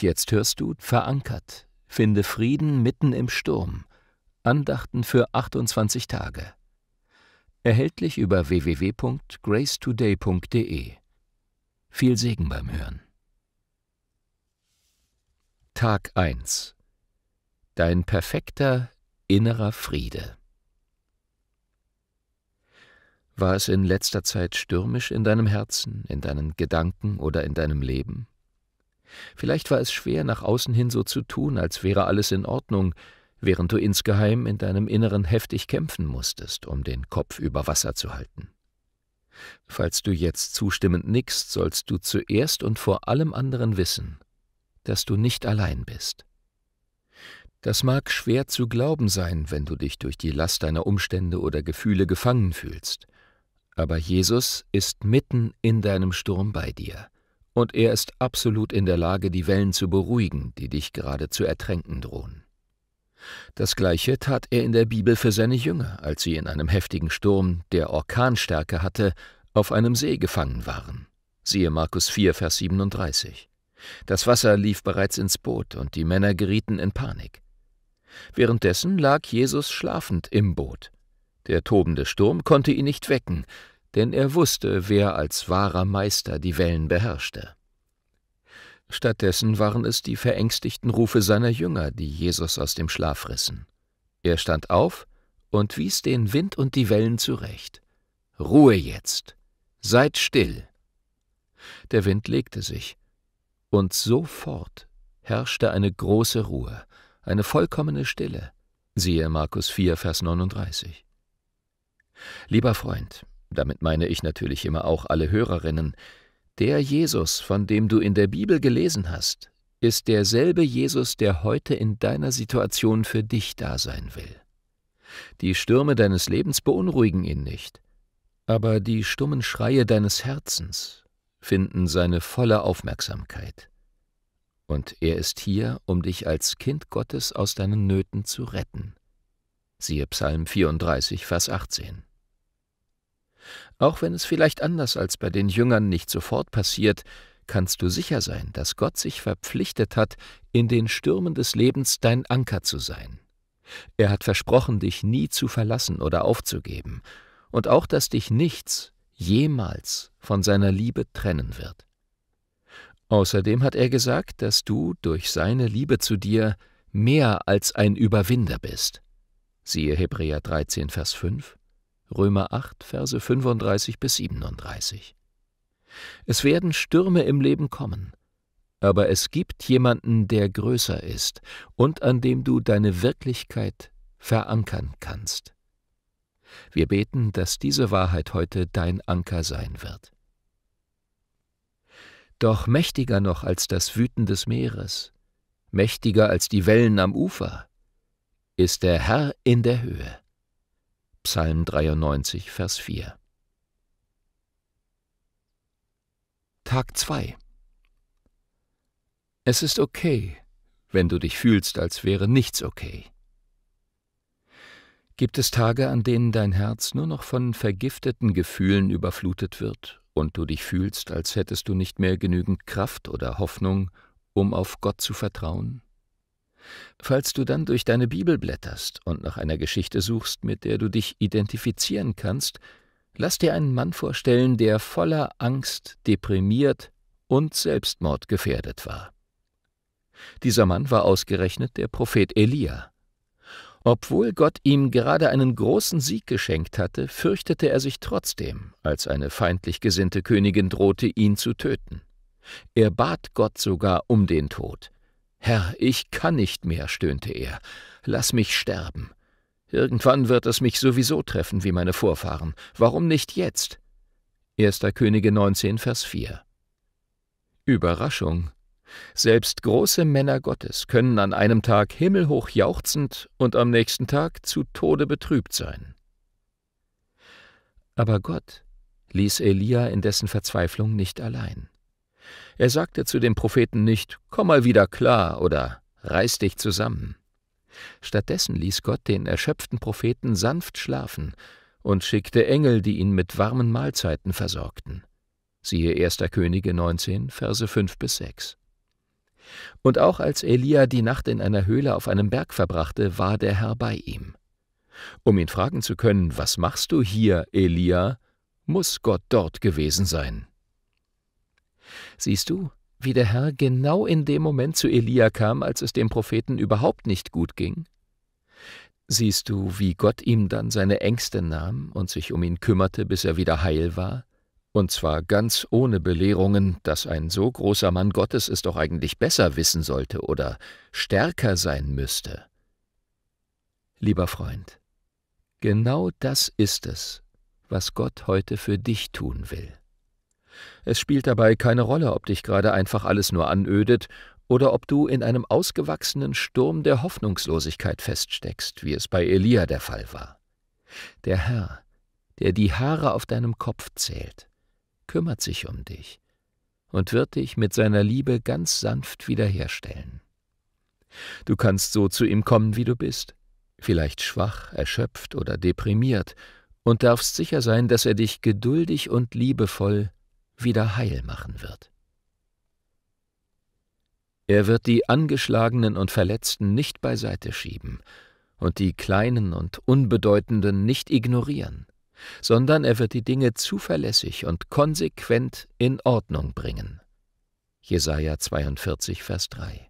Jetzt hörst du Verankert. Finde Frieden mitten im Sturm. Andachten für 28 Tage. Erhältlich über www.gracetoday.de. Viel Segen beim Hören. Tag 1. Dein perfekter innerer Friede. War es in letzter Zeit stürmisch in deinem Herzen, in deinen Gedanken oder in deinem Leben? Vielleicht war es schwer, nach außen hin so zu tun, als wäre alles in Ordnung, während du insgeheim in deinem Inneren heftig kämpfen musstest, um den Kopf über Wasser zu halten. Falls du jetzt zustimmend nickst, sollst du zuerst und vor allem anderen wissen, dass du nicht allein bist. Das mag schwer zu glauben sein, wenn du dich durch die Last deiner Umstände oder Gefühle gefangen fühlst, aber Jesus ist mitten in deinem Sturm bei dir und er ist absolut in der Lage, die Wellen zu beruhigen, die dich gerade zu ertränken drohen. Das gleiche tat er in der Bibel für seine Jünger, als sie in einem heftigen Sturm, der Orkanstärke hatte, auf einem See gefangen waren. Siehe Markus 4, Vers 37. Das Wasser lief bereits ins Boot und die Männer gerieten in Panik. Währenddessen lag Jesus schlafend im Boot. Der tobende Sturm konnte ihn nicht wecken, denn er wusste, wer als wahrer Meister die Wellen beherrschte. Stattdessen waren es die verängstigten Rufe seiner Jünger, die Jesus aus dem Schlaf rissen. Er stand auf und wies den Wind und die Wellen zurecht. Ruhe jetzt, seid still. Der Wind legte sich, und sofort herrschte eine große Ruhe, eine vollkommene Stille. Siehe Markus 4, Vers 39. Lieber Freund, damit meine ich natürlich immer auch alle Hörerinnen, der Jesus, von dem du in der Bibel gelesen hast, ist derselbe Jesus, der heute in deiner Situation für dich da sein will. Die Stürme deines Lebens beunruhigen ihn nicht, aber die stummen Schreie deines Herzens finden seine volle Aufmerksamkeit. Und er ist hier, um dich als Kind Gottes aus deinen Nöten zu retten. Siehe Psalm 34, Vers 18. Auch wenn es vielleicht anders als bei den Jüngern nicht sofort passiert, kannst du sicher sein, dass Gott sich verpflichtet hat, in den Stürmen des Lebens dein Anker zu sein. Er hat versprochen, dich nie zu verlassen oder aufzugeben, und auch, dass dich nichts jemals von seiner Liebe trennen wird. Außerdem hat er gesagt, dass du durch seine Liebe zu dir mehr als ein Überwinder bist. Siehe Hebräer 13, Vers 5 Römer 8, Verse 35 bis 37. Es werden Stürme im Leben kommen, aber es gibt jemanden, der größer ist und an dem du deine Wirklichkeit verankern kannst. Wir beten, dass diese Wahrheit heute dein Anker sein wird. Doch mächtiger noch als das Wüten des Meeres, mächtiger als die Wellen am Ufer, ist der Herr in der Höhe. Psalm 93, Vers 4. Tag 2 Es ist okay, wenn du dich fühlst, als wäre nichts okay. Gibt es Tage, an denen dein Herz nur noch von vergifteten Gefühlen überflutet wird und du dich fühlst, als hättest du nicht mehr genügend Kraft oder Hoffnung, um auf Gott zu vertrauen? Falls du dann durch deine Bibel blätterst und nach einer Geschichte suchst, mit der du dich identifizieren kannst, lass dir einen Mann vorstellen, der voller Angst, deprimiert und selbstmordgefährdet war. Dieser Mann war ausgerechnet der Prophet Elia. Obwohl Gott ihm gerade einen großen Sieg geschenkt hatte, fürchtete er sich trotzdem, als eine feindlich gesinnte Königin drohte, ihn zu töten. Er bat Gott sogar um den Tod – Herr, ich kann nicht mehr, stöhnte er, lass mich sterben. Irgendwann wird es mich sowieso treffen wie meine Vorfahren. Warum nicht jetzt? 1. Könige 19, Vers 4. Überraschung. Selbst große Männer Gottes können an einem Tag himmelhoch jauchzend und am nächsten Tag zu Tode betrübt sein. Aber Gott ließ Elia in dessen Verzweiflung nicht allein. Er sagte zu dem Propheten nicht, komm mal wieder klar oder reiß dich zusammen. Stattdessen ließ Gott den erschöpften Propheten sanft schlafen und schickte Engel, die ihn mit warmen Mahlzeiten versorgten. Siehe 1. Könige 19, Verse 5 bis 6. Und auch als Elia die Nacht in einer Höhle auf einem Berg verbrachte, war der Herr bei ihm. Um ihn fragen zu können, was machst du hier, Elia, muss Gott dort gewesen sein. Siehst du, wie der Herr genau in dem Moment zu Elia kam, als es dem Propheten überhaupt nicht gut ging? Siehst du, wie Gott ihm dann seine Ängste nahm und sich um ihn kümmerte, bis er wieder heil war? Und zwar ganz ohne Belehrungen, dass ein so großer Mann Gottes es doch eigentlich besser wissen sollte oder stärker sein müsste. Lieber Freund, genau das ist es, was Gott heute für dich tun will. Es spielt dabei keine Rolle, ob dich gerade einfach alles nur anödet oder ob du in einem ausgewachsenen Sturm der Hoffnungslosigkeit feststeckst, wie es bei Elia der Fall war. Der Herr, der die Haare auf deinem Kopf zählt, kümmert sich um dich und wird dich mit seiner Liebe ganz sanft wiederherstellen. Du kannst so zu ihm kommen, wie du bist, vielleicht schwach, erschöpft oder deprimiert, und darfst sicher sein, dass er dich geduldig und liebevoll wieder heil machen wird. Er wird die Angeschlagenen und Verletzten nicht beiseite schieben und die Kleinen und Unbedeutenden nicht ignorieren, sondern er wird die Dinge zuverlässig und konsequent in Ordnung bringen. Jesaja 42, Vers 3